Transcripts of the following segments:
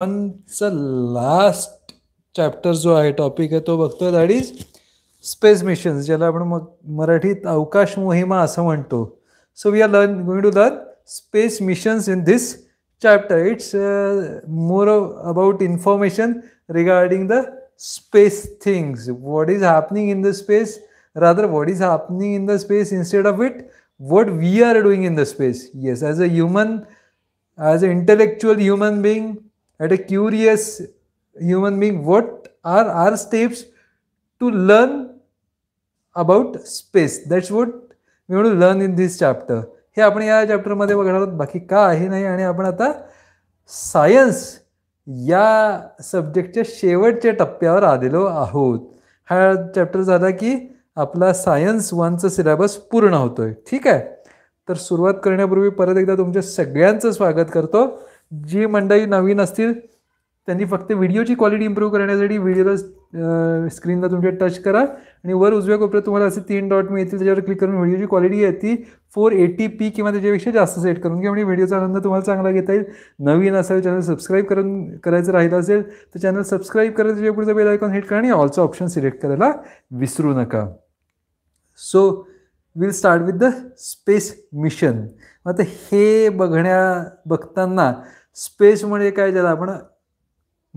चा last chapter जो आहे टॉपिक आहे तो बघतो दॅट इज स्पेस मिशन ज्याला आपण मग मराठीत अवकाश मोहिमा असं म्हणतो so we are learn going to learn space missions in this chapter it's more about information regarding the space things what is happening in the space rather what is happening in the space instead of it what we are doing in the space yes as a human as a intellectual human being at a curious human being what are are steps to learn about space that's वूट we want to learn in this chapter हे आपण या चॅप्टरमध्ये बघणार आहोत बाकी का आहे नाही आणि आपण आता सायन्स या सब्जेक्टच्या शेवटच्या टप्प्यावर आलेलो आहोत हा चॅप्टर झाला की आपला सायन्स वनचा सिलेबस पूर्ण होतोय ठीक आहे तर सुरुवात करण्यापूर्वी परत एकदा तुमच्या सगळ्यांचं स्वागत करतो जी मंडळी नवीन असतील त्यांनी फक्त व्हिडिओची क्वालिटी इम्प्रूव्ह करण्यासाठी व्हिडिओला स्क्रीनला तुमच्या टच करा आणि वर उजव्या कोपऱ्यात तुम्हाला असे तीन डॉट मिळतील त्याच्यावर क्लिक करून व्हिडिओची क्वालिटी आहे ती फोर एटी पी किंवा त्याच्यापेक्षा जास्त सेट करून घ्या म्हणजे व्हिडिओचा आनंद तुम्हाला चांगला घेता येईल नवीन असेल चॅनल सबस्क्राईब करून करायचं राहिलं असेल तर चॅनल सबस्क्राईब करा त्याच्या पुढचा बेल आयकॉन हिट करा आणि ऑलचं ऑप्शन सिलेक्ट करायला विसरू नका so will start with the space mission आता हे बघण्या बघताना स्पेस म्हणजे काय ज्याला आपण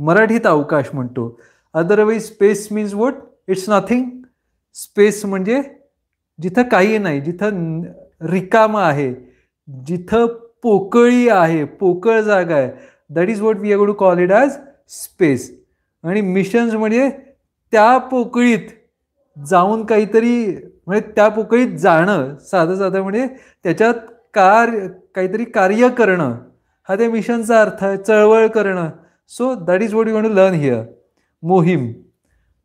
मराठीत अवकाश म्हणतो otherwise space means what it's nothing space म्हणजे जिथं काही नाही जिथं रिकाम आहे जिथं पोकळी आहे पोकळ जागा आहे that is what we are to call it as space आणि मिशन्स म्हणजे त्या पोकळीत जाऊन काहीतरी म्हणजे त्या पोकळीत जाणं साधं साधं म्हणजे त्याच्यात कार काहीतरी कार्य करणं हा त्या मिशनचा अर्थ आहे चळवळ करणं so that is what you to learn here मोहीम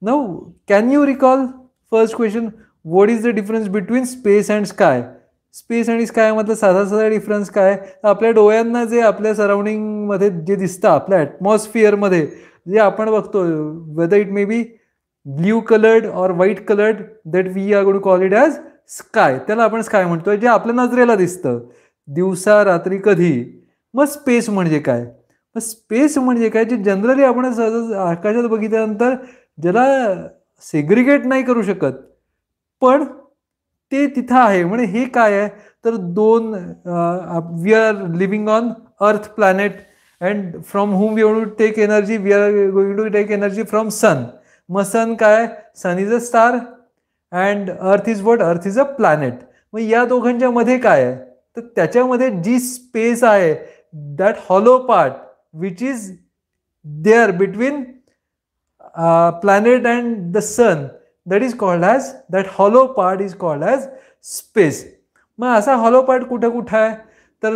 now can you recall first question what is the difference between space and sky space आणि स्कायमधला साधा साधा डिफरन्स काय आपल्या डोळ्यांना जे आपल्या सराउंडिंगमध्ये जे दिसतं आपल्या ॲटमॉस्फिअरमध्ये जे आपण बघतो weather it may be blue coloured or white coloured that we are good call it as sky त्याला आपण स्काय म्हणतो जे आपल्या नजरेला दिसतं दिवसा रात्री कधी मग स्पेस म्हणजे काय मग स्पेस म्हणजे काय जे जनरली आपण सहज आकाशात बघितल्यानंतर ज्याला सेग्रिगेट नाही करू शकत पण ते तिथं आहे म्हणजे हे काय आहे तर दोन we are living on earth planet and from whom we to take energy we are going to take energy from sun मग सन काय sun is a star and earth is what earth is a planet मग या दोघांच्या मध्ये काय आहे तर त्याच्यामध्ये जी स्पेस आहे that hollow part which is there between planet and the sun that is called as that hollow part is called as space मग असा हॉलो पार्ट कुठं कुठं आहे तर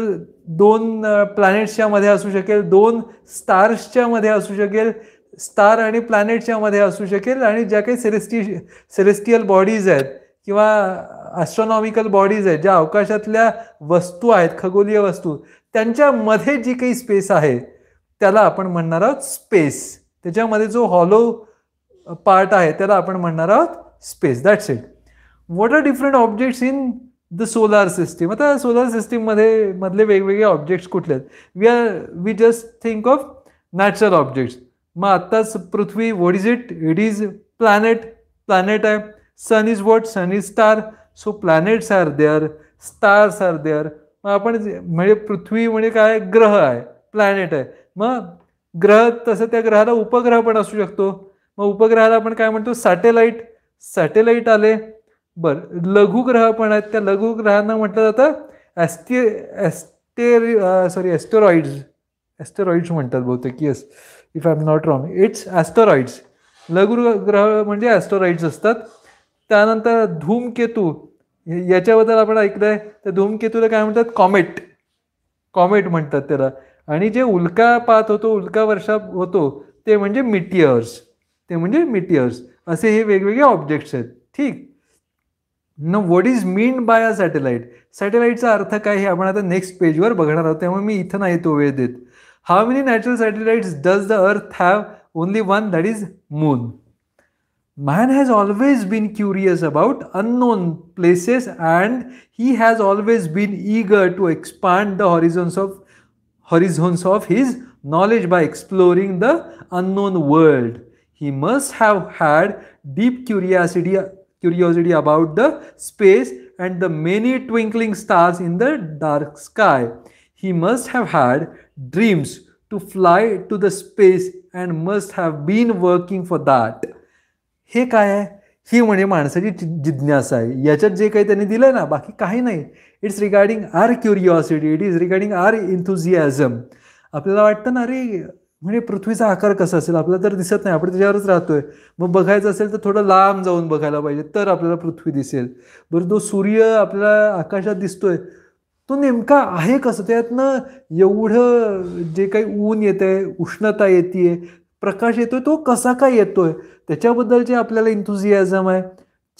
दोन प्लॅनेट्सच्या uh, मध्ये असू शकेल दोन स्टार्सच्या मध्ये असू शकेल स्टार आणि प्लॅनेटच्या मध्ये असू शकेल आणि ज्या काही सेलेस्टि सेलेस्टियल बॉडीज आहेत किंवा ॲस्ट्रॉनॉमिकल uh, बॉडीज आहेत ज्या अवकाशातल्या वस्तू आहेत खगोलीय वस्तू त्यांच्यामध्ये जी काही स्पेस आहे त्याला आपण म्हणणार आहोत स्पेस त्याच्यामध्ये जो हॉलो पार्ट आहे त्याला आपण म्हणणार आहोत space that's it what are different objects in the solar system आता सोलार सिस्टीममध्ये मधले वेगवेगळे ऑब्जेक्ट्स कुठले आहेत we are we just think of natural objects मग आत्ताच पृथ्वी what is it it is planet planet आहे sun is what sun is star so planets are there stars are there मग आपण म्हणजे पृथ्वी म्हणजे काय ग्रह आहे प्लॅनेट आहे मग ग्रह तसं त्या ग्रहाला उपग्रह पण असू शकतो मग उपग्रहाला आपण काय म्हणतो सॅटेलाइट सॅटेलाइट आले बरं लघुग्रह पण आहेत त्या लघुग्रहांना म्हटलं जातं ॲस्टे ॲस्टेरि सॉरी ॲस्टेरॉइड्स ॲस्टेरॉइड्स म्हणतात बहुतेक yes if I am not wrong it's लघु लघुग्रह म्हणजे ॲस्टोरॉइड्स असतात त्यानंतर धूमकेतू याच्याबद्दल आपण ऐकलंय तर धूमकेतूला काय म्हणतात कॉमेट कॉमेट म्हणतात त्याला आणि जे उल्का पात होतो उल्का वर्षा होतो ते म्हणजे मिटियर्स ते म्हणजे मिटियर्स असे हे वेगवेगळे ऑब्जेक्ट्स आहेत ठीक न what is mean by a satellite सॅटेलाइटचा अर्थ काय हे आपण आता नेक्स्ट पेजवर बघणार आहोत त्यामुळे मी इथं नाही तो वेळ देत how many natural satellites does the earth have only one that is moon man has always been curious about unknown places and he has always been eager to expand the horizons of horizons of his knowledge by exploring the unknown world he must have had deep curiosity curiosity about the space and the many twinkling stars in the dark sky he must have had dreams to fly to the space and must have been working for that हे काय आहे ही म्हणजे माणसाची जिज्ञासा आहे याच्यात जे काही त्यांनी दिलं ना बाकी काही नाही it's regarding our curiosity it is regarding our enthusiasm आपल्याला वाटतं ना अरे म्हणजे पृथ्वीचा आकार कसा असेल आपल्याला तर दिसत नाही आपण त्याच्यावरच राहतोय मग बघायचं असेल तर थोडं लांब जाऊन बघायला पाहिजे तर आपल्याला पृथ्वी दिसेल बरं जो सूर्य आपल्याला आकाशात दिसतोय तो नेमका आहे कसं त्यातनं एवढं जे काही ऊन येत आहे उष्णता येते प्रकाश येतोय तो कसा काय येतोय जे आपल्याला इंथुझियाझम आहे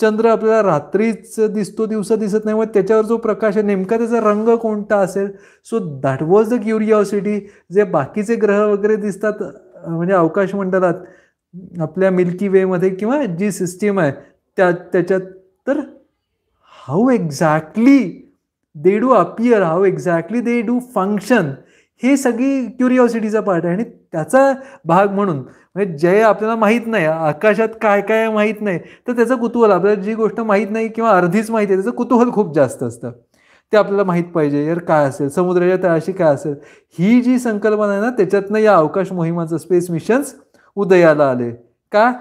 चंद्र आपल्याला रात्रीच दिसतो दिवसा दिसत नाही मग त्याच्यावर जो प्रकाश आहे नेमका त्याचा रंग कोणता असेल so that was the curiosity जे बाकीचे ग्रह वगैरे दिसतात म्हणजे अवकाश मंडळात आपल्या मिल्की वेमध्ये किंवा जी सिस्टीम आहे त्या त्याच्यात तर how exactly they do appear how exactly they do function ही सगळी क्युरिओसिटीचा पार्ट आहे आणि त्याचा भाग म्हणून म्हणजे जे आपल्याला माहीत नाही आकाशात काय काय माहीत नाही तर त्याचं कुतूहल आपल्याला जी गोष्ट माहीत नाही किंवा अर्धीच माहिती आहे त्याचं कुतूहल खूप जास्त असतं ते आपल्याला माहीत पाहिजे यार काय असेल समुद्राच्या तळाशी काय असेल ही जी संकल्पना आहे ना त्याच्यातनं या अवकाश मोहिमाचं स्पेस मिशन्स उदयाला आले का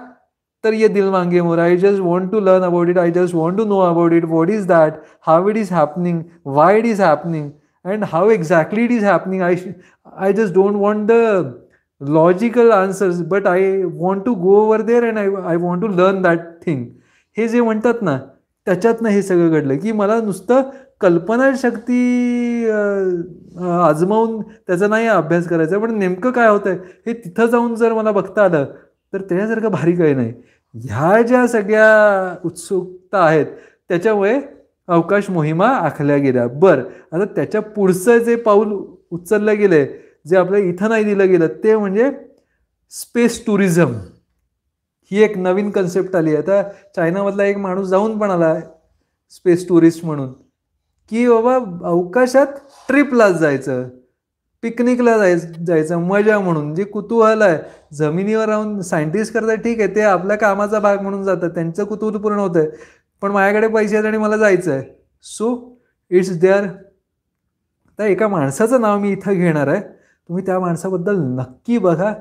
तर ये दिल मांगे more I just want to learn about it I just want to know about it what is that how it is happening why it is happening and how exactly it is happening i i just don't want the logical answers but I want to go over there and I I want to learn that thing हे जे म्हणतात ना त्याच्यातनं हे सगळं घडलं की मला नुसतं कल्पनाशक्ती आजमावून त्याचा नाही अभ्यास करायचा पण नेमकं काय होतं हे तिथं जाऊन जर मला बघता आलं तर त्याच्यासारखं भारी काही नाही ह्या ज्या सगळ्या उत्सुकता आहेत त्याच्यामुळे अवकाश मोहिमा आखल्या गेल्या बर आता त्याच्या पुढचं जे पाऊल उचललं गेलंय जे आपल्याला इथं नाही दिलं गेलं ते म्हणजे स्पेस टुरिझम ही एक नवीन कन्सेप्ट आली आहे आता चायनामधला एक माणूस जाऊन पण आला स्पेस टुरिस्ट म्हणून की बाबा अवकाशात ट्रिपला जायचं पिकनिकला जाय जायचं मजा म्हणून जे कुतूहल आहे जमिनीवर राहून सायंटिस्ट करतात ठीक आहे ते आपल्या कामाचा भाग म्हणून जातात त्यांचं कुतूहल पूर्ण होतं पण माझ्याकडे पैसे आहेत आणि मला जायचं आहे सो इट्स देअर तर एका माणसाचं नाव मी इथं घेणार आहे तुम्ही त्या माणसाबद्दल नक्की बघा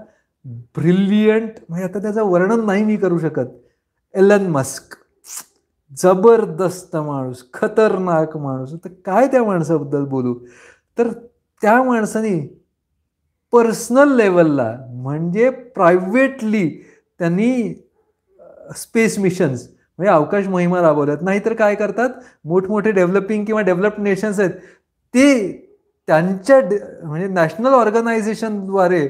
ब्रिलियंट म्हणजे आता त्याचं वर्णन नाही मी करू शकत एलन मस्क जबरदस्त माणूस खतरनाक माणूस तर काय त्या माणसाबद्दल बोलू तर त्या माणसाने पर्सनल लेवलला म्हणजे प्रायव्हेटली त्यांनी स्पेस मिशन्स म्हणजे अवकाश मोहिमा राबवल्यात नाहीतर काय करतात मोठमोठे डेव्हलपिंग किंवा डेव्हलप्ड नेशन्स आहेत ते त्यांच्या म्हणजे नॅशनल ऑर्गनायझेशनद्वारे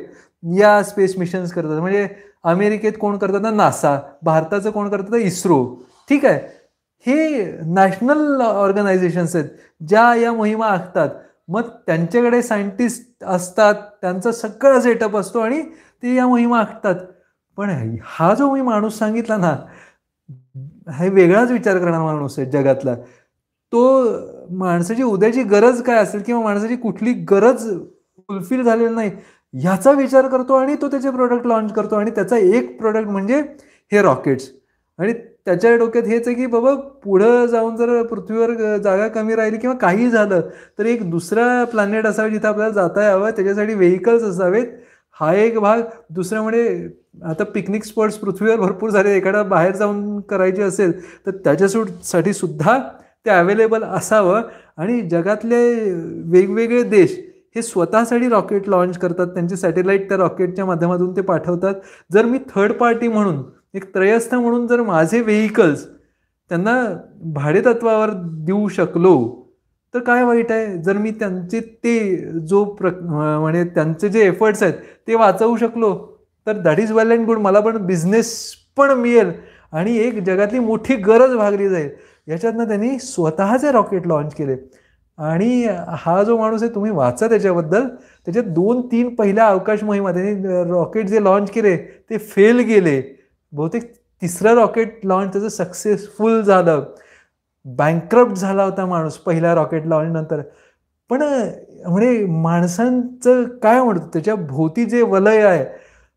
या स्पेस मिशन्स करतात म्हणजे अमेरिकेत कोण करतात ना नासा भारताचं कोण करतात इस्रो ठीक आहे हे नॅशनल ऑर्गनायझेशन्स आहेत ज्या या मोहिमा आखतात मग त्यांच्याकडे सायंटिस्ट असतात त्यांचा सगळा सेटअप असतो आणि ते या मोहिमा आखतात पण हा जो मी माणूस सांगितला ना हे वेगळाच विचार करणारा माणूस आहे जगातला तो माणसाची उद्याची गरज काय असेल किंवा माणसाची कुठली गरज फुलफिल झालेली नाही ह्याचा विचार करतो आणि तो त्याचे प्रोडक्ट लॉन्च करतो आणि त्याचा एक प्रोडक्ट म्हणजे हे रॉकेट्स आणि त्याच्या डोक्यात हेच आहे की बाबा पुढं जाऊन जर पृथ्वीवर जागा कमी राहिली किंवा काही झालं तर एक दुसरा प्लॅनेट असावा जिथे आपल्याला जाता यावं त्याच्यासाठी व्हेकल्स असावेत हा एक भाग दुसरा म्हणजे आता पिकनिक स्पॉट्स पृथ्वीवर भरपूर झाले एखादा बाहेर जाऊन करायचे असेल तर त्याच्या त्याच्यासाठी सुद्धा ते अवेलेबल असावं आणि जगातले वेगवेगळे देश हे स्वतःसाठी रॉकेट लॉन्च करतात त्यांचे सॅटेलाईट त्या रॉकेटच्या माध्यमातून ते पाठवतात जर मी थर्ड पार्टी म्हणून एक त्रयस्थ म्हणून जर माझे व्हेकल्स त्यांना भाडेतत्वावर देऊ शकलो तर काय वाईट आहे जर मी त्यांचे ते जो प्र म्हणजे त्यांचे जे एफर्ट्स आहेत ते वाचवू शकलो तर that is well and good मला पण बिझनेस पण मिळेल आणि एक जगातली मोठी गरज भागली जाईल याच्यातनं त्यांनी स्वतःचे रॉकेट लॉन्च केले आणि हा जो माणूस आहे तुम्ही वाचा त्याच्याबद्दल त्याच्यात दोन तीन पहिल्या अवकाश मोहिमा त्यांनी रॉकेट जे लॉन्च केले ते फेल गेले बहुतेक तिसरं रॉकेट लॉन्च त्याचं सक्सेसफुल झालं बँक्रप्ट झाला होता माणूस पहिला रॉकेट लावल्यानंतर पण म्हणजे माणसांचं काय म्हणतो त्याच्या भोवती जे वलय आहे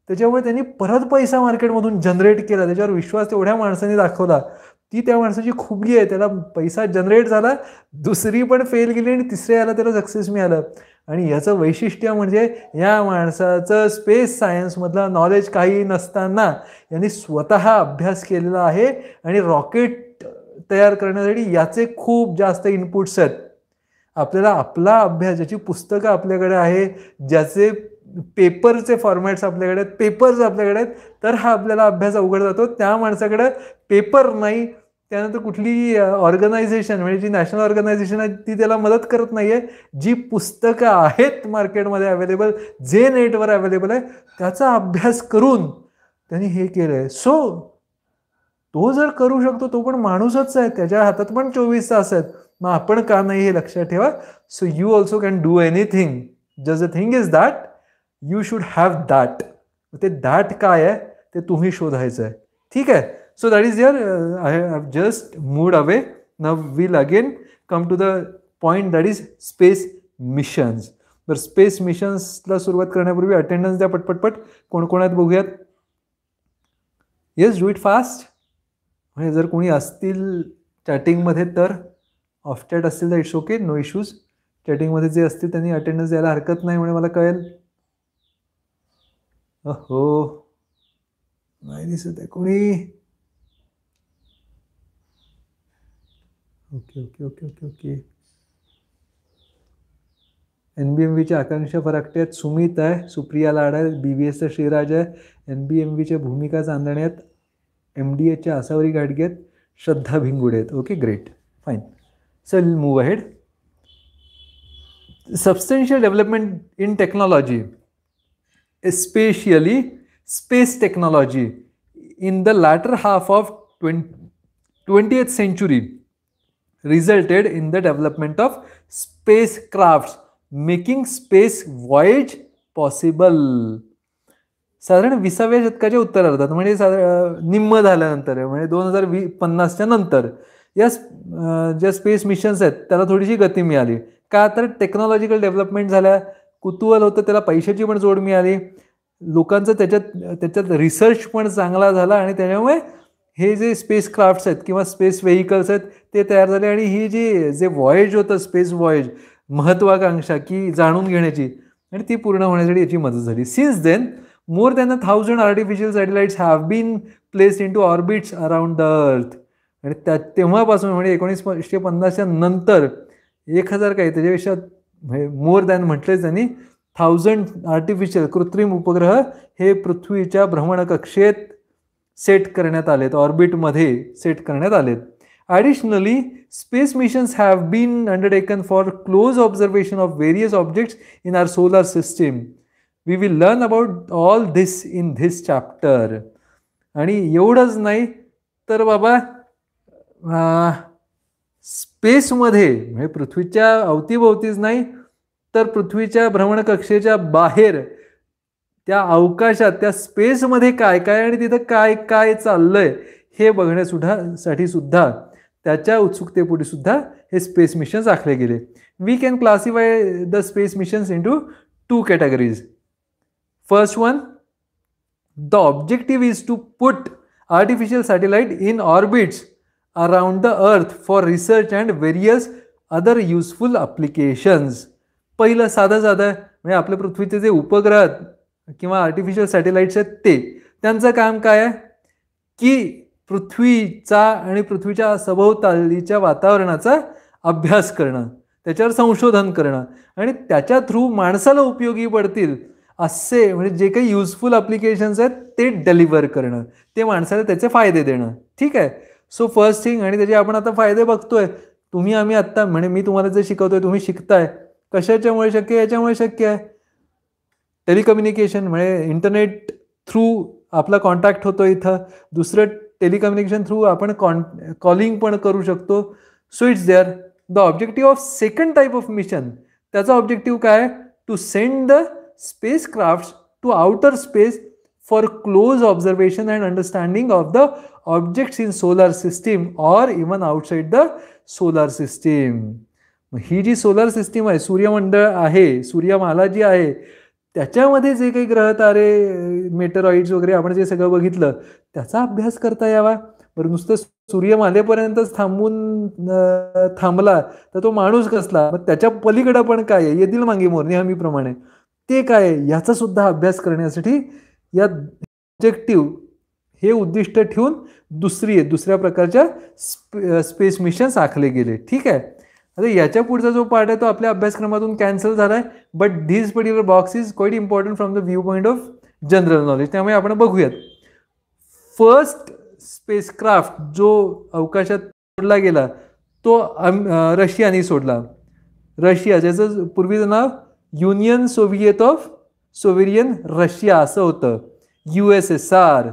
त्याच्यामुळे त्यांनी परत पैसा मार्केटमधून जनरेट केला त्याच्यावर विश्वास तेवढ्या माणसांनी दाखवला ती त्या माणसाची खुबी आहे त्याला पैसा जनरेट झाला दुसरी पण फेल गेली आणि आला त्याला सक्सेस मिळालं आणि याचं वैशिष्ट्य म्हणजे या माणसाचं स्पेस सायन्समधलं नॉलेज काही नसताना यांनी स्वतः अभ्यास केलेला आहे आणि रॉकेट तयार करण्यासाठी याचे खूप जास्त इनपुट्स आहेत आपल्याला आपला अभ्यास ज्याची पुस्तकं आपल्याकडे आहे ज्याचे पेपरचे फॉर्मॅट्स आपल्याकडे आहेत पेपर्स आपल्याकडे आहेत तर हा आपल्याला अभ्यास अवघड जातो त्या माणसाकडे पेपर नाही त्यानंतर कुठली ऑर्गनायझेशन म्हणजे जी नॅशनल ऑर्गनायझेशन आहे ती त्याला मदत करत नाही आहे जी पुस्तकं आहेत मार्केटमध्ये अवेलेबल जे नेटवर अवेलेबल आहे त्याचा अभ्यास करून त्यांनी हे केलं आहे सो तो जर करू शकतो तो पण माणूसच आहे त्याच्या हातात पण चोवीस तास आहेत मग आपण का नाही हे लक्षात ठेवा so you also can do anything just the thing is that you should have that ते दॅट काय आहे ते तुम्ही शोधायचं आहे ठीक आहे so that is your I have just moved away न will again come to the point that is space missions तर स्पेस मिशन्सला सुरुवात करण्यापूर्वी अटेंडन्स द्या पटपटपट कोणकोण आहेत बघूयात येस डू इट फास्ट म्हणजे जर कोणी असतील चॅटिंगमध्ये तर ऑफ चॅट असतील तर इट्स ओके नो इश्यूज चॅटिंगमध्ये जे असतील त्यांनी अटेंडन्स द्यायला हरकत नाही म्हणे मला कळेल हो नाही दिसत आहे कोणी okay okay okay okay okay N B M व्हीच्या आकांक्षा फराकटे आहेत सुमित आहे सुप्रिया लाड आहे बी बी एसचा श्रीराज आहे एन बी एम व्हीच्या भूमिका चांदण्यात एम डी एच्या आसावरी गाडगेत श्रद्धा भिंगुडे आहेत ओके ग्रेट फाईन चल move ahead substantial development in technology especially space technology in the latter half of twen twentieth century in the development of space craft making space voyage possible साधारण विसाव्या शतकाच्या उत्तरार्धात म्हणजे निम्म झाल्यानंतर म्हणजे दोन हजार वी पन्नासच्या नंतर या ज्या स्पेस मिशन्स आहेत त्याला थोडीशी गती मिळाली का तर टेक्नॉलॉजिकल डेव्हलपमेंट झाल्या कुतूहल होतं त्याला पैशाची पण जोड मिळाली लोकांचं त्याच्यात त्याच्यात रिसर्च पण चांगला झाला आणि त्याच्यामुळे हे जे स्पेस क्राफ्ट्स आहेत किंवा स्पेस व्हेकल्स आहेत ते तयार झाले आणि ही जी जे व्हॉयज होतं स्पेस व्हॉयज महत्त्वाकांक्षा की जाणून घेण्याची आणि ती पूर्ण होण्यासाठी याची मदत झाली since then more than thousand artificial artificial satellites been been in to orbits around the earth आणि त्या तेव्हापासून म्हणजे एकोणीसशे पन्नासच्या नंतर एक हजार काही त्याच्यापेक्षा मोर दॅन म्हटले त्यांनी थाउजंड आर्टिफिशियल कृत्रिम उपग्रह हे पृथ्वीच्या भ्रमणकक्षेत सेट करण्यात आलेत ऑर्बिटमध्ये सेट करण्यात आलेत additionally space missions have been undertaken for close observation of various objects in our solar system we will learn about all this in this chapter आणि एवढंच नाही तर बाबा स्पेसमध्ये म्हणजे पृथ्वीच्या अवतीभोवतीच नाही तर पृथ्वीच्या भ्रमणकक्षेच्या बाहेर त्या अवकाशात त्या स्पेसमध्ये काय काय आणि तिथं काय काय चाललंय हे बघण्यासुद्धा साठी सुद्धा त्याच्या उत्सुकतेपुढे सुद्धा हे स्पेस मिशन्स आखले गेले we can classify the space missions in to two categories first one the objective is to put artificial satellite in orbits around the earth for research and various other useful applications पहिलं साधं साधं म्हणजे आपल्या पृथ्वीचे जे उपग्रह किंवा artificial satellites आहेत ते त्यांचं काम काय आहे की पृथ्वीचा आणि पृथ्वीच्या सभोवतालीच्या वातावरणाचा अभ्यास करणं त्याच्यावर संशोधन करणं आणि त्याच्या थ्रू माणसाला उपयोगी पडतील असे म्हणजे जे काही युजफुल अप्लिकेशन्स आहेत ते डिलिव्हर करणं ते माणसाला त्याचे फायदे देणं ठीक आहे सो फर्स्ट थिंग आणि त्याचे आपण आता फायदे बघतोय तुम्ही आम्ही आत्ता म्हणजे मी तुम्हाला जे शिकवतोय तुम्ही शिकताय कशाच्यामुळे शक्य आहे याच्यामुळे शक्य आहे टेलिकम्युनिकेशन म्हणजे इंटरनेट थ्रू आपला कॉन्टॅक्ट होतो इथं दुसरं टेलिकम्युनिकेशन थ्रू आपण कॉन कॉलिंग पण करू शकतो so it's there the objective of second type of mission त्याचा ऑब्जेक्टिव्ह काय to send the space spacecrafts to outer space for close observation and understanding of the objects in solar system or even outside the solar system ही जी solar system आहे सूर्यमंडळ आहे सूर्यमाला जी आहे त्याच्यामध्ये जे काही ग्रह तारे मेटरॉइड्स वगैरे आपण जे सगळं बघितलं त्याचा अभ्यास करता यावा बरं नुसतं सूर्यमालेपर्यंतच थांबून थांबला तर तो माणूस कसला मग त्याच्या पलीकडं पण काय आहे येतील मागे मोरणी हमीप्रमाणे ते काय याचा सुद्धा अभ्यास करण्यासाठी या ऑब्जेक्टिव्ह हे उद्दिष्ट ठेवून दुसरी दुसऱ्या प्रकारच्या स्पे स्पेस मिशन्स आखले गेले ठीक आहे आता याच्या पुढचा जो पार्ट आहे तो आपल्या अभ्यासक्रमातून कॅन्सल झाला आहे but these particular box is quite important from the view point of general knowledge त्यामुळे आपण बघूयात फर्स्ट स्पेसक्राफ्ट जो अवकाशात सोडला गेला तो रशियाने सोडला रशिया ज्याचं पूर्वीचं नाव युनियन सोव्हिएत ऑफ सोव्हिरियन रशिया असं होतं यू एस एस आर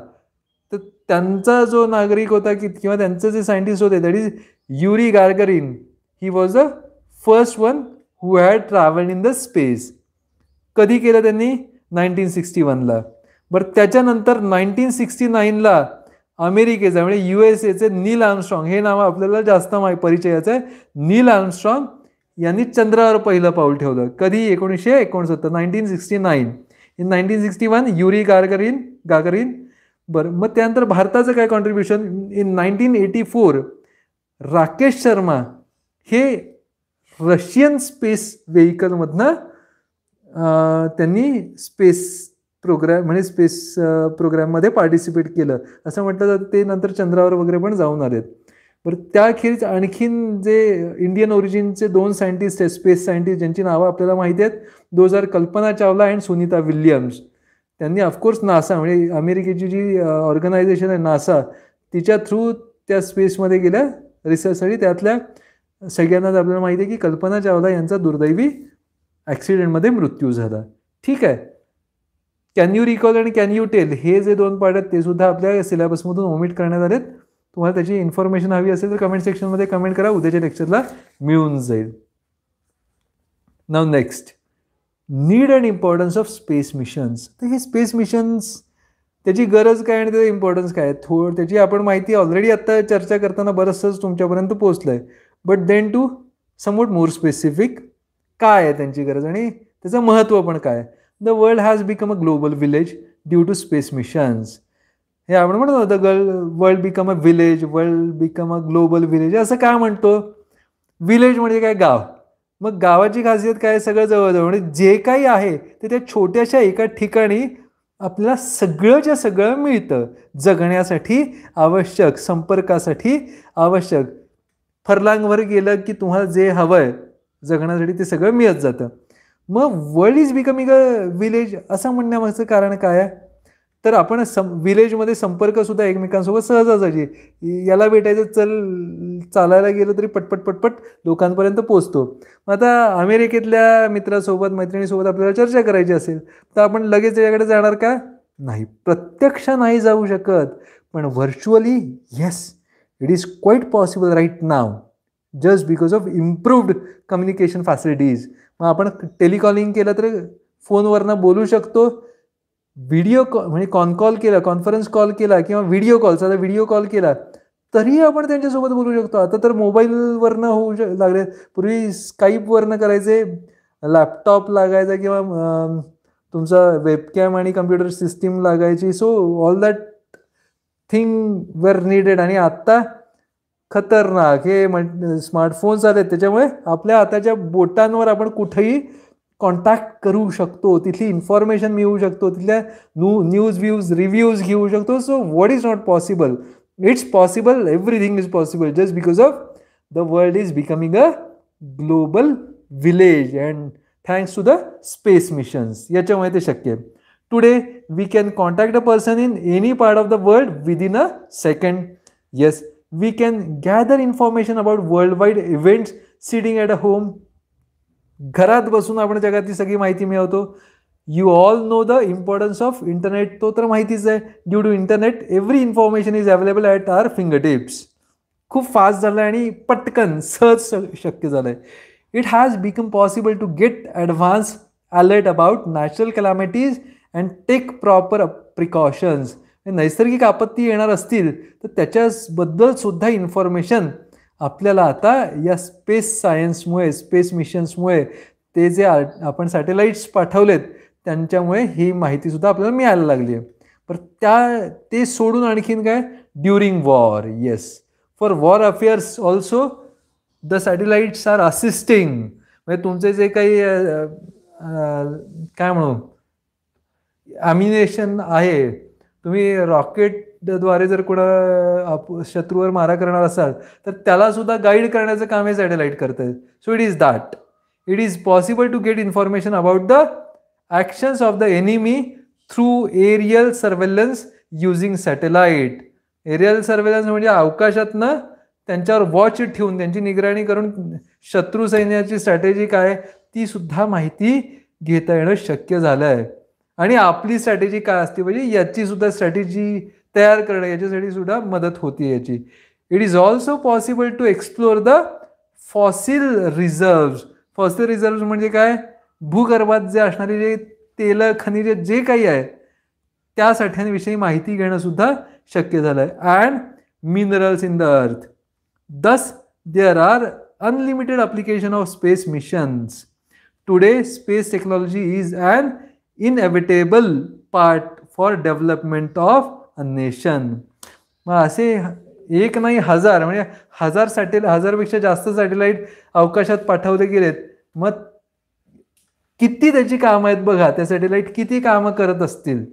तर त्यांचा जो नागरिक होता की किंवा त्यांचे जे सायंटिस्ट होते that is Yuri Gagarin he was the first one who had travel in the space कधी केलं त्यांनी नाईन्टीन सिक्स्टी वनला बरं त्याच्यानंतर नाईन्टीन सिक्स्टी नाईनला अमेरिकेचा म्हणजे यू एस एचे नील आर्मस्ट्रॉंग हे नाव आपल्याला जास्त माहिती परिचयाचं आहे नील आर्मस्ट्रॉंग यांनी चंद्रावर पहिलं पाऊल ठेवलं कधी एकोणीसशे एकोणसत्तर nineteen sixty nine in nineteen sixty one Yuri Gagarin Gagarin बरं मग त्यानंतर भारताचं काय contribution in nineteen eighty four Rakesh Sharma हे रशियन स्पेस व्हेकलमधनं त्यांनी स्पेस प्रोग्रॅम म्हणजे स्पेस प्रोग्रॅममध्ये पार्टिसिपेट केलं असं म्हटलं जातं ते नंतर चंद्रावर वगैरे पण जाऊन आलेत बरं त्याखेरीज आणखीन जे इंडियन ओरिजिनचे दोन सायंटिस्ट आहेत स्पेस सायंटिस्ट ज्यांची नावं आपल्याला माहिती आहेत those are Kalpana Chawla and Sunita Williams त्यांनी ऑफकोर्स नासा म्हणजे अमेरिकेची जी ऑर्गनायझेशन आहे नासा तिच्या थ्रू त्या स्पेसमध्ये गेल्या रिसर्चसाठी त्यातल्या सगळ्यांनाच आपल्याला माहिती आहे की कल्पना चावला यांचा दुर्दैवी ॲक्सिडेंटमध्ये मृत्यू झाला ठीक आहे can you recall and can you tell हे जे दोन पार्ट आहेत ते सुद्धा आपल्या सिलेबसमधून ओमिट करण्यात आलेत तुम्हाला त्याची इन्फॉर्मेशन हवी असेल तर कमेंट सेक्शनमध्ये कमेंट करा उद्याच्या लेक्चरला मिळून जाईल नाव next need and importance of space missions तर हे स्पेस मिशन्स त्याची गरज काय आणि त्याचा इम्पॉर्टन्स काय थोड त्याची आपण माहिती ऑलरेडी आत्ता चर्चा करताना बरंचसंच तुमच्यापर्यंत पोहोचलं आहे बट देन टू समोट मोर स्पेसिफिक काय आहे त्यांची गरज आणि त्याचं महत्त्व पण काय the world has become a global village due to space missions हे आपण म्हणत होतं गर्ल world become a village world become a global village असं का म्हणतो विलेज म्हणजे काय गाव मग गावाची खासियत काय सगळं जवळजवळ म्हणजे जे काही आहे ते त्या छोट्याशा एका ठिकाणी आपल्याला सगळंच्या सगळं मिळतं जगण्यासाठी आवश्यक संपर्कासाठी आवश्यक फरलांगवर गेलं की तुम्हाला जे हवं आहे जगण्यासाठी ते सगळं मिळत जातं मग world is becoming a village असं म्हणण्यामागचं कारण काय आहे तर आपण सम विलेजमध्ये संपर्कसुद्धा एकमेकांसोबत सहजासहजी याला भेटायचं चल चालायला गेलं तरी पटपट पटपट लोकांपर्यंत पोचतो मग आता अमेरिकेतल्या मित्रासोबत मैत्रिणीसोबत आपल्याला चर्चा करायची असेल तर आपण लगेच याकडे जाणार का नाही प्रत्यक्ष नाही जाऊ शकत पण virtually yes it is quite possible right now just because of improved communication facilities मग आपण टेलिकॉलिंग केलं तर फोनवरनं बोलू शकतो व्हिडिओ कॉल म्हणजे कॉन कॉल केला कॉन्फरन्स कॉल केला किंवा व्हिडिओ कॉल साधा व्हिडिओ कॉल केला तरीही आपण त्यांच्यासोबत बोलू शकतो आता तर मोबाईलवरनं होऊ शक लागले पूर्वी स्काईपवरनं करायचे लॅपटॉप लागायचा किंवा तुमचा वेबकॅम आणि कम्प्युटर सिस्टीम लागायची so all that thing were needed आणि आत्ता खतरनाक हे म्हण स्मार्टफोन्स आले त्याच्यामुळे आपल्या हाताच्या बोटांवर आपण कुठेही कॉन्टॅक्ट करू शकतो तिथली इन्फॉर्मेशन मिळू शकतो तिथल्या न्यू न्यूज व्ह्यूज रिव्ह्यूज घेऊ शकतो so what is not possible it's possible everything is possible just because of the world is becoming a global village and thanks to the space missions याच्यामुळे ते शक्य आहे today we can contact a person in any part of the world with in a second yes we can gather information about world wide events sitting at a home घरात बसून आपण जगातली सगळी माहिती मिळवतो you all know the importance of internet तो तर माहितीच आहे due to internet every information is available at our finger tips खूप फास्ट झालं आहे आणि पटकन सहज शक्य झालं आहे it has become possible to get advance alert about natural calamities and take proper precautions नैसर्गिक आपत्ती येणार असतील तर त्याच्याबद्दल सुद्धा इन्फॉर्मेशन आपल्याला आता या स्पेस सायन्समुळे स्पेस मिशन्समुळे ते जे आपण सॅटेलाईट्स पाठवलेत त्यांच्यामुळे ही माहितीसुद्धा आपल्याला मिळायला लागली आहे पर त्या ते सोडून आणखीन काय during war yes for war affairs also the satellites are assisting म्हणजे तुमचे जे काही काय म्हणू ॲमिनेशन आहे तुम्ही रॉकेट द्वारे जर कोणा शत्रूवर मारा करणार असाल तर त्याला सुद्धा गाईड करण्याचं काम हे सॅटेलाइट करत आहे so it is that it is possible to get information about the actions of the enemy through aerial surveillance using satellite aerial surveillance म्हणजे अवकाशातनं त्यांच्यावर वॉच ठेवून त्यांची निगराणी करून शत्रू सैन्याची स्ट्रॅटेजी काय ती सुद्धा माहिती घेता येणं शक्य झालं आहे आणि आपली स्ट्रॅटेजी काय असते म्हणजे याची सुद्धा स्ट्रॅटेजी तयार करणं याच्यासाठी सुद्धा मदत होती याची it is also possible to explore the fossil reserve fossil reserve म्हणजे काय भूगर्भात जे असणारे जे तेल खनिजे जे काही आहे त्या साठ्यांविषयी माहिती घेणं सुद्धा शक्य झालं आहे and minerals in the earth thus there are unlimited application of space missions today space technology is and inevitable part for development of nation मग असे एक नाही हजार म्हणजे हजार सॅटेल हजारपेक्षा जास्त सॅटेलाईट अवकाशात पाठवले गेलेत मग किती त्याची कामं आहेत बघा त्या सॅटेलाइट किती कामं करत असतील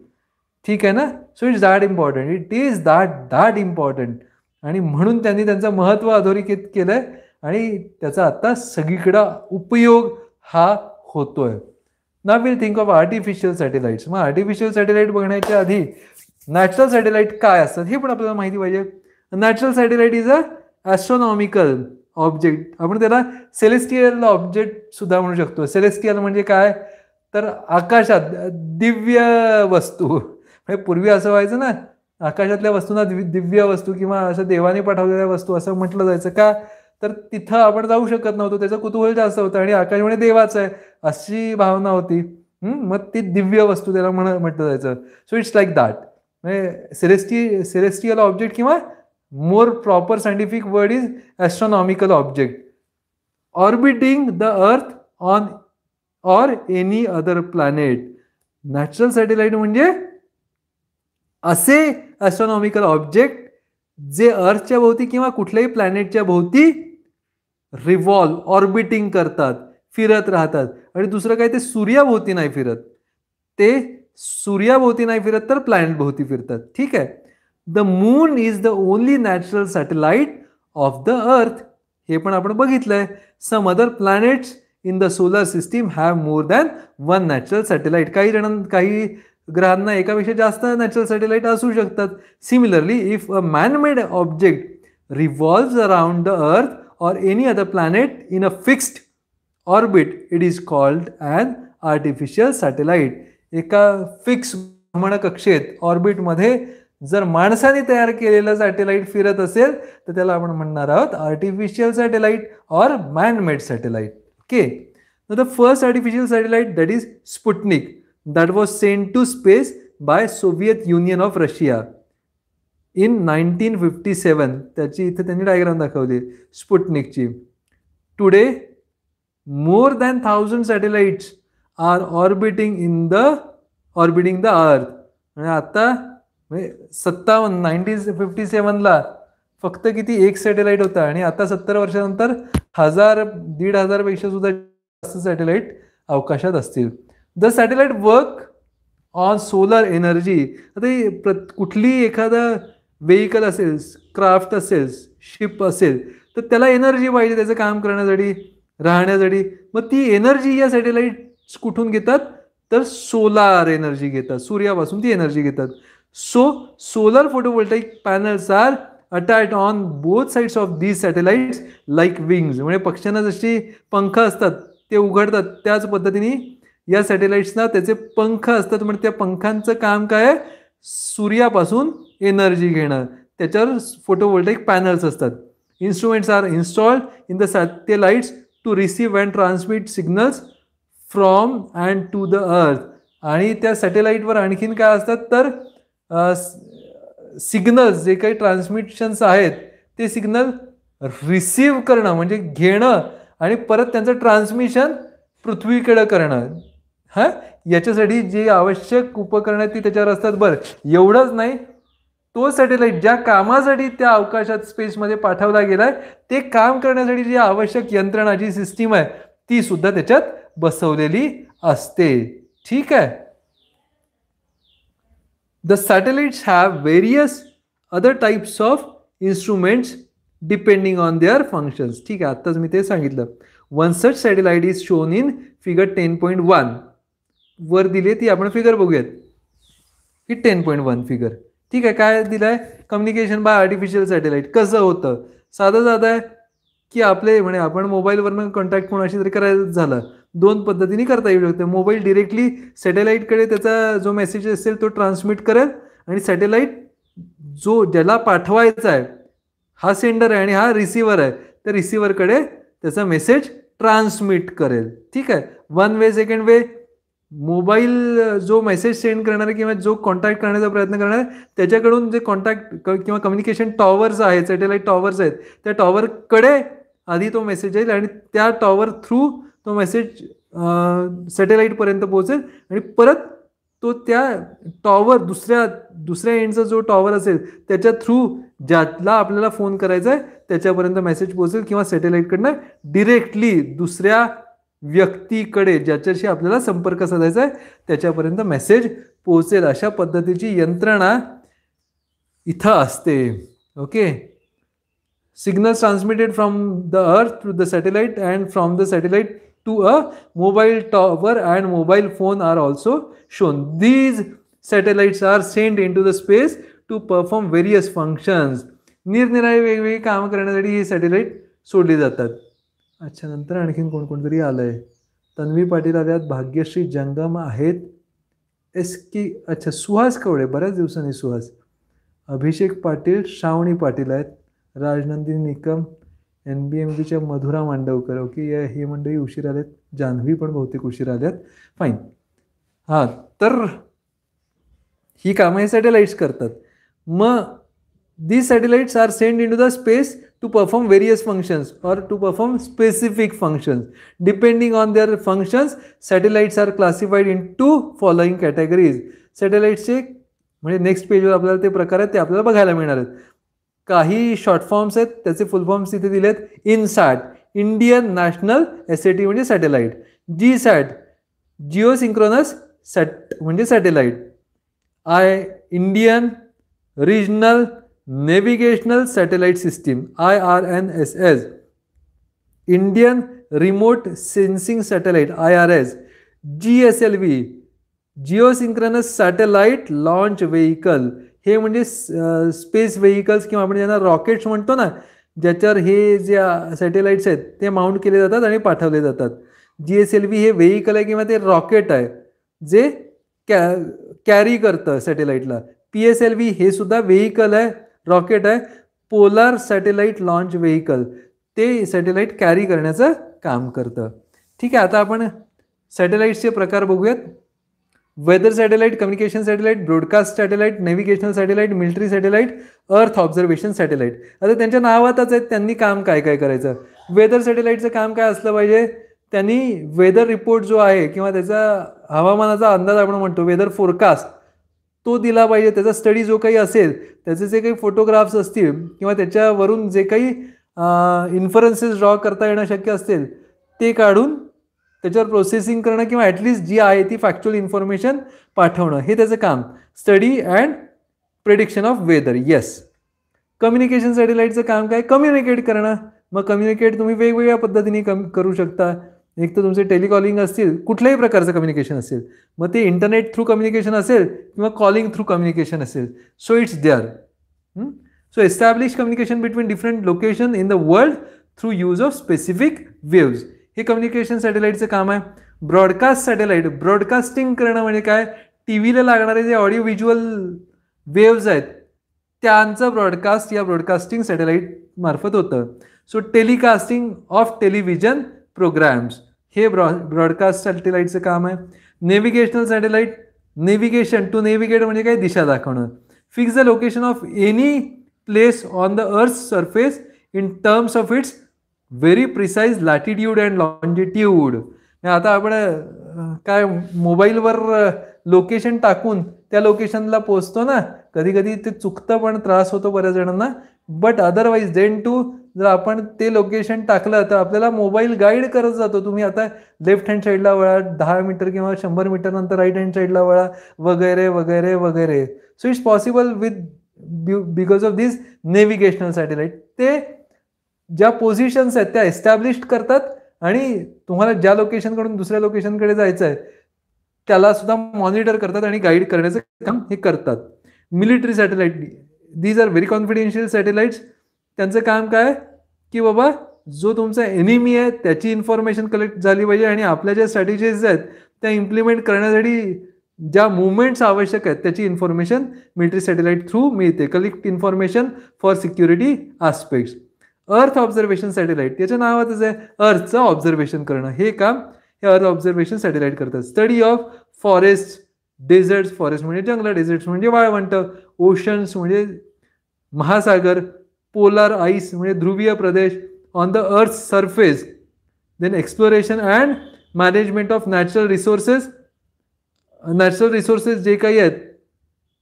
ठीक आहे ना so it's that important it is that that important आणि म्हणून त्यांनी त्यांचं महत्त्व अधोरेखित केलं आहे आणि त्याचा आत्ता सगळीकडं उपयोग हा होतोय ना will think of artificial satellites मग आर्टिफिशियल सॅटेलाइट बघण्याच्या आधी नॅचरल सॅटेलाइट काय असतात हे पण आपल्याला माहिती पाहिजे natural satellite is a astronomical object आपण त्याला सेलेस्टियल ऑब्जेक्ट सुद्धा म्हणू शकतो सेलेस्टियल म्हणजे काय तर आकाशात दिव्य वस्तू म्हणजे पूर्वी असं व्हायचं ना आकाशातल्या वस्तूंना दिव्य वस्तू किंवा असं देवाने पाठवलेल्या वस्तू असं म्हटलं जायचं का तर तिथं आपण जाऊ शकत नव्हतो त्याचं कुतूहल जास्त होतं आणि आकाश म्हणजे देवाचं आहे अशी भावना होती मग ती दिव्य वस्तू त्याला म्हण म्हटलं जायचं सो इट्स लाईक दॅट म्हणजे सेलेस्टी सिरेस्टियल ऑब्जेक्ट किंवा more proper scientific word is astronomical object orbiting the earth on or any other planet natural satellite म्हणजे असे ॲस्ट्रॉनॉमिकल ऑब्जेक्ट जे अर्थच्या भोवती किंवा कुठल्याही प्लॅनेटच्या भोवती रिव्हॉल्व ऑर्बिटिंग करतात फिरत राहतात आणि दुसरं काय ते सूर्याभोवती नाही फिरत ते सूर्याभोवती नाही फिरत तर प्लॅनेट भोवती फिरतात ठीक आहे the moon is the only natural satellite of the earth हे पण आपण बघितलंय some other planets in the solar system have more than one natural satellite काही जण काही ग्रहांना एकापेक्षा जास्त नॅचरल सॅटेलाइट असू शकतात similarly if a manmade object revolve around the earth or any other planet in a fixed orbit it is called and artificial satellite एका fix भ्रमण कक्षेत ऑर्बिटमध्ये जर माणसाने तयार केलेलं सॅटेलाइट फिरत असेल तर त्याला आपण म्हणणार आहोत आर्टिफिशियल सॅटेलाइट और manmade satellite okay the first artificial satellite that is Sputnik that was sent to space by Soviet Union of Russia in nineteen fifty seven त्याची इथे त्यांनी डायग्राम दाखवली स्पुटनिकची today more than thousand satellites are orbiting in the orbiting the earth म्हणजे आता म्हणजे सत्तावन्न nineteen fifty सेवनला फक्त किती एक सॅटेलाईट होता आणि आता सत्तर वर्षानंतर हजार दीड हजारपेक्षा सुद्धा जास्त सॅटेलाइट अवकाशात असतील the satellite work on solar energy आता प्र कुठली एखादं व्हेकल असेल क्राफ्ट असेल शिप असेल तर त्याला एनर्जी पाहिजे त्याचं काम करण्यासाठी राहण्यासाठी मग ती एनर्जी या सॅटेलाईट कुठून घेतात तर सोलार एनर्जी घेतात सूर्यापासून ती एनर्जी घेतात so solar photovoltaic panels are attach on both sides of these satellites like wings म्हणजे पक्ष्यांना जशी पंख असतात ते उघडतात त्याच पद्धतीने या सॅटेलाइट्सना त्याचे पंख असतात म्हणजे त्या पंखांचं काम काय आहे सूर्यापासून एनर्जी घेणं त्याच्यावर फोटोवोल्टाईक पॅनल्स असतात instruments are installed in the satellites to receive and transmit signals from and to the earth आणि त्या सॅटेलाईटवर आणखीन काय असतात तर सिग्नल्स जे काही ट्रान्समिशन्स आहेत ते सिग्नल रिसीव्ह करणं म्हणजे घेणं आणि परत त्यांचं ट्रान्समिशन पृथ्वीकडं करणं हां याच्यासाठी जे आवश्यक उपकरणं आहेत ती त्याच्यावर असतात बरं एवढंच नाही तो सॅटेलाईट ज्या कामासाठी त्या अवकाशात स्पेसमध्ये पाठवला गेला आहे ते काम करण्यासाठी जी आवश्यक यंत्रणा जी सिस्टीम आहे ती सुद्धा त्याच्यात बसवलेली असते ठीक आहे the satellites have various other types of instruments depending on their functions ठीक आहे आत्ताच मी ते सांगितलं one such satellite is shown in figure ten point one वर दिले ती आपण फिगर बघूयात ही टेन पॉईंट वन फिगर ठीक आहे काय दिलं आहे कम्युनिकेशन बाय आर्टिफिशियल सॅटेलाइट कसं होतं साधं साधं आहे की आपले म्हणे आपण मोबाईलवरनं कॉन्टॅक्ट कोणाशी तरी करायचं झालं दोन पद्धतीने करता येऊ शकते मोबाईल डिरेक्टली सॅटेलाईटकडे त्याचा जो मेसेज असेल तो ट्रान्समिट करेल आणि सॅटेलाईट जो ज्याला पाठवायचा आहे हा सेंडर आहे आणि हा रिसिव्हर आहे त्या रिसिव्हरकडे त्याचा मेसेज ट्रान्समिट करेल ठीक आहे one way second way mobile जो मेसेज सेंड आहे किंवा जो कॉन्टॅक्ट करण्याचा प्रयत्न करणार आहे त्याच्याकडून जे कॉन्टॅक्ट किंवा कम्युनिकेशन टॉवर्स आहेत सॅटेलाईट टॉवर्स आहेत त्या टॉवरकडे आधी तो मेसेज येईल आणि त्या टॉवर थ्रू तो मेसेज सॅटेलाईटपर्यंत पोहोचेल आणि परत तो त्या टॉवर दुसऱ्या दुसऱ्या एंडचा जो टॉवर असेल त्याच्या थ्रू ज्याला आपल्याला फोन करायचा आहे त्याच्यापर्यंत मेसेज पोहोचेल किंवा सॅटेलाईटकडनं डिरेक्टली दुसऱ्या व्यक्तीकडे ज्याच्याशी आपल्याला संपर्क साधायचा आहे त्याच्यापर्यंत मेसेज पोहोचेल अशा पद्धतीची यंत्रणा इथं असते okay signal transmitted from the earth to the satellite and from the satellite to a mobile tower and mobile phone are also shown these satellites are send into the space to perform various functions निरनिराळे वेगवेगळी कामं करण्यासाठी ही satellite सोडली जातात अच्छा नंतर आणखीन कोण कोणतरी आलं आहे तन्वी पाटील आल्यात भाग्यश्री जंगम आहेत एस की अच्छा सुहास कवळे बऱ्याच दिवसांनी सुहास अभिषेक पाटील श्रावणी पाटील आहेत Rajnandini Nikam N B M बीच्या मधुरा मांडवकर ओके या हे मंडळी उशीर आल्यात जान्हवी पण बहुतेक उशीर आल्यात फाईन हां तर ही काम हे सॅटेलाईट्स करतात मग the satellites are send into the space to perform perform functions or to perform specific functions depending on their functions satellites are classified into following categories सॅटेलाइटचे म्हणजे नेक्स्ट पेजवर आपल्याला ते प्रकार आहेत ते आपल्याला बघायला मिळणार आहेत काही शॉर्ट फॉर्म्स आहेत त्याचे फुल फॉर्म्स इथे दिले आहेत INSAT Indian national S A T म्हणजे satellite GSAT geosynchronous sat म्हणजे satellite I Indian regional navigational satellite system I R N S S Indian remote sensing satellite I R S G S L V geosynchronous satellite launch vehicle हे म्हणजे space vehicles किंवा आपण ज्यांना rockets म्हणतो ना ज्याच्यावर हे जे सॅटेलाइट्स आहेत ते माउंट केले जातात आणि पाठवले जातात जी एस एल व्ही हे व्हेकल आहे किंवा ते रॉकेट आहे जे कॅ कॅरी करतं सॅटेलाइटला पी एस एल व्ही हे सुद्धा व्हेकल आहे रॉकेट आहे पोलार सॅटेलाईट लॉन्च व्हेकल ते सॅटेलाईट कॅरी करण्याचं काम करतं ठीक आहे आता आपण सॅटेलाईटचे प्रकार बघूयात weather satellite communication satellite broadcast satellite navigational satellite military satellite earth observation satellite आता त्यांच्या नावातच आहेत त्यांनी काम काय काय करायचं वेदर सॅटेलाईटचं काम काय असलं पाहिजे त्यांनी वेदर रिपोर्ट जो आहे किंवा त्याचा हवामानाचा अंदाज आपण म्हणतो वेदर फोरकास्ट तो दिला पाहिजे त्याचा स्टडी जो काही असेल त्याचे जे काही फोटोग्राफ्स असतील किंवा त्याच्यावरून जे काही इन्फरन्सेस ड्रॉ करता येणं शक्य असेल ते काढून त्याच्यावर प्रोसेसिंग करणं किंवा ॲटलीस्ट जी आहे ती फॅक्च्युअल इन्फॉर्मेशन पाठवणं हे त्याचं काम study and prediction of weather yes communication सॅटेलाईटचं काम काय कम्युनिकेट करणं मग कम्युनिकेट तुम्ही वेगवेगळ्या पद्धतीने कम करू शकता एक तर तुमचे टेलिकॉलिंग असतील कुठल्याही प्रकारचं कम्युनिकेशन असेल मग ते इंटरनेट थ्रू कम्युनिकेशन असेल किंवा कॉलिंग थ्रू कम्युनिकेशन असेल so it's there so establish communication between different location in the world through use of specific waves हे कम्युनिकेशन सॅटेलाईटचं काम आहे ब्रॉडकास्ट सॅटेलाईट ब्रॉडकास्टिंग करणं म्हणजे काय टी व्हीला लागणारे जे ऑडिओ व्हिज्युअल वेव्ज आहेत त्यांचं ब्रॉडकास्ट या ब्रॉडकास्टिंग सॅटेलाईट मार्फत होतं so telecasting of television programmes हे ब्रॉ ब्रॉडकास्ट सॅटेलाईटचं काम आहे navigational satellite navigation to navigate म्हणजे काय दिशा दाखवणं fix the location of any place on the earth surface in terms of its very precise latitude and longitude आता आपण काय मोबाईलवर लोकेशन टाकून त्या लोकेशनला पोचतो ना कधी कधी ते चुकतं पण त्रास होतो बऱ्याच जणांना बट अदरवाईज देन टू जर आपण ते लोकेशन टाकलं तर आपल्याला मोबाईल गाईड करत जातो तुम्ही आता लेफ्ट हँड साईडला वळा दहा मीटर किंवा शंभर मीटर नंतर राईट हँड साईडला वळा वगैरे वगैरे वगैरे so it's possible with because of this navigational satellite ते ज्या पोझिशन्स आहेत त्या एस्टॅब्लिश करतात आणि तुम्हाला ज्या लोकेशनकडून दुसऱ्या लोकेशनकडे जायचं आहे त्याला सुद्धा मॉनिटर करतात आणि गाईड करण्याचं काम हे करतात military satellite these are very confidential satellites त्यांचं काम काय की बाबा जो तुमचा एनिमी आहे त्याची इन्फॉर्मेशन कलेक्ट झाली पाहिजे आणि आपल्या ज्या स्ट्रॅटेजीज आहेत त्या इम्प्लिमेंट करण्यासाठी ज्या मुवमेंट्स आवश्यक आहेत त्याची इन्फॉर्मेशन मिलिटरी सॅटेलाइट थ्रू मिळते collect information for security aspects earth observation satellite याच्या नावातच आहे अर्थचं ऑब्झर्वेशन करणं हे काम हे अर्थ ऑब्झर्वेशन सॅटेलाइट करतात study of forest deserts forest म्हणजे जंगल डेझर्ट्स म्हणजे वाळवंट ओशन्स म्हणजे महासागर पोलर आईस म्हणजे ध्रुवीय प्रदेश on the earth surface then exploration and management of natural resources natural resources जे काही आहेत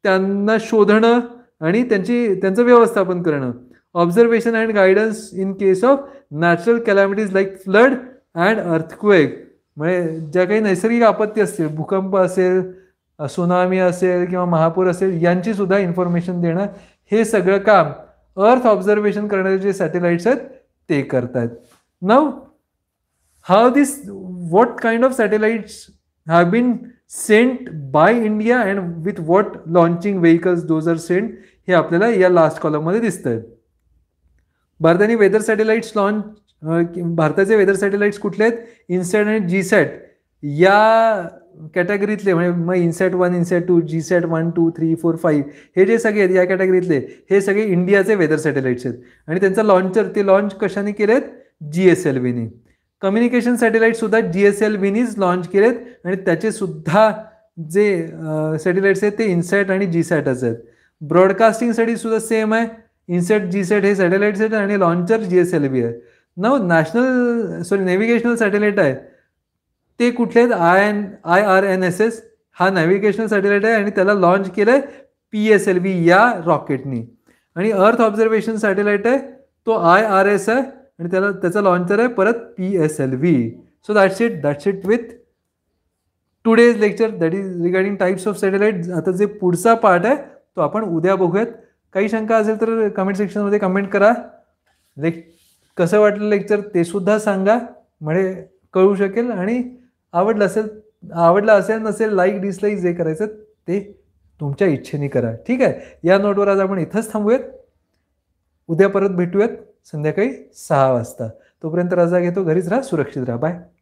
त्यांना शोधणं आणि त्यांची त्यांचं व्यवस्थापन करणं observation and guidance in case of natural calamities like flood and earthquake म्हणजे ज्या काही नैसर्गिक आपत्ती असतील भूकंप असेल सुनामी असेल किंवा महापूर असेल यांची सुद्धा इन्फॉर्मेशन देणं हे सगळं काम अर्थ ऑब्झर्वेशन करणारे जे सॅटेलाइट्स आहेत ते करतात now how this what kind of satellites have been sent by India and with what launching vehicles those are sent हे आपल्याला या लास्ट कॉलममध्ये दिसत आहेत भारताने वेदर सॅटेलाइट्स लॉन्च भारताचे वेदर सॅटेलाइट्स कुठले आहेत इन्सेट आणि जी सॅट या कॅटेगरीतले म्हणजे मग INSAT one INSAT two GSAT one two three four five हे जे सगळे आहेत या कॅटेगरीतले हे सगळे इंडियाचे वेदर सॅटेलाइट्स आहेत आणि त्यांचा लॉन्चर ते लॉन्च कशाने केलेत जी एस एल व्हीनी कम्युनिकेशन सॅटेलाइट सुद्धा जी एस एल व्हीनीच लॉन्च केलेत आणि त्याचे सुद्धा जे सॅटेलाइट्स आहेत ते इन्सेट आणि जी सॅटच आहेत ब्रॉडकास्टिंगसाठी सुद्धा सेम आहे इन्सेट जी सेट हे सॅटेलाइट्स आहेत आणि launcher G S L V आहे नव नॅशनल सॉरी नेव्हिगेशनल सॅटेलाइट आहे ते कुठले आहेत I N I R N S S हा नॅव्हिगेशनल सॅटेलाइट आहे आणि त्याला लॉन्च केलं आहे पी एस एल व्ही या रॉकेटनी आणि अर्थ ऑब्झर्वेशन सॅटेलाइट आहे तो आय आर एस आहे आणि त्याला त्याचा लॉन्चर आहे परत P S L V so that's it that's it with today's lecture that is regarding types of satellite आता जे पुढचा पार्ट आहे तो आपण उद्या बघूयात काही शंका असेल तर कमेंट सेक्शनमध्ये कमेंट करा लेक् कसं वाटलं लेक्चर ते सुद्धा सांगा म्हणजे कळू शकेल आणि आवडलं असेल आवडलं असेल नसेल लाईक डिसलाईक जे करायचं ते तुमच्या इच्छेने करा ठीक आहे या नोटवर आज आपण इथंच थांबूयात उद्या परत भेटूयात संध्याकाळी सहा वाजता तोपर्यंत रजा घेतो घरीच राहा सुरक्षित राहा बाय